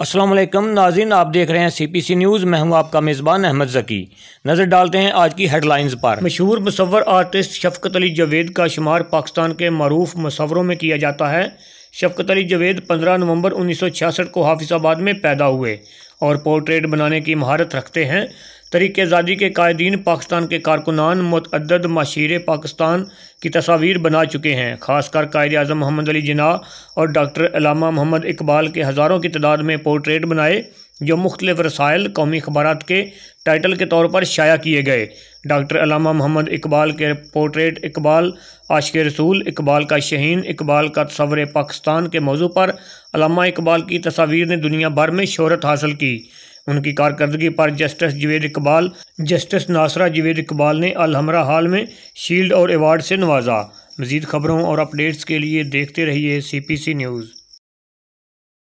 असलम नाजिन आप देख रहे हैं सी पी सी न्यूज़ मैं हूँ आपका मेज़बान अहमद ज़की नज़र डालते हैं आज की हेडलाइंस पर मशहूर मसवर आर्टिस्ट शफकत अली जवेद का शुमार पाकिस्तान के मरूफ मसवरों में किया जाता है शफकत अली जवेद 15 नवंबर 1966 को हाफिजाबाद में पैदा हुए और पोर्ट्रेट बनाने की महारत रखते हैं आज़ादी के कायदीन पाकिस्तान के कारकुनान मतद माशीर पाकिस्तान की तस्वीर बना चुके हैं खासकर कायद अजम मोहम्मद अली जिना और डॉक्टर अलामा मोहम्मद इकबाल के हज़ारों की तादाद में पोर्ट्रेट बनाए जो मुख्तलिफ रसायल कौमी अखबार के टाइटल के तौर पर शाया किए गए डॉक्टर अलामा मोहम्मद इकबाल के पोर्ट्रेट इकबाल आशिक रसूल इकबाल का शहीन इकबाल का तस्वर पाकिस्तान के मौजू पर अलामा इकबाल की तस्वीर ने दुनिया भर में शहरत हासिल की उनकी कारकर्दगी पर जस्टिस जवेद इकबाल जस्टिस नासरा जवेद इकबाल ने अलहमरा हाल में शील्ड और एवार्ड से नवाजा मजीद खबरों और अपडेट्स के लिए देखते रहिए सी पी सी न्यूज़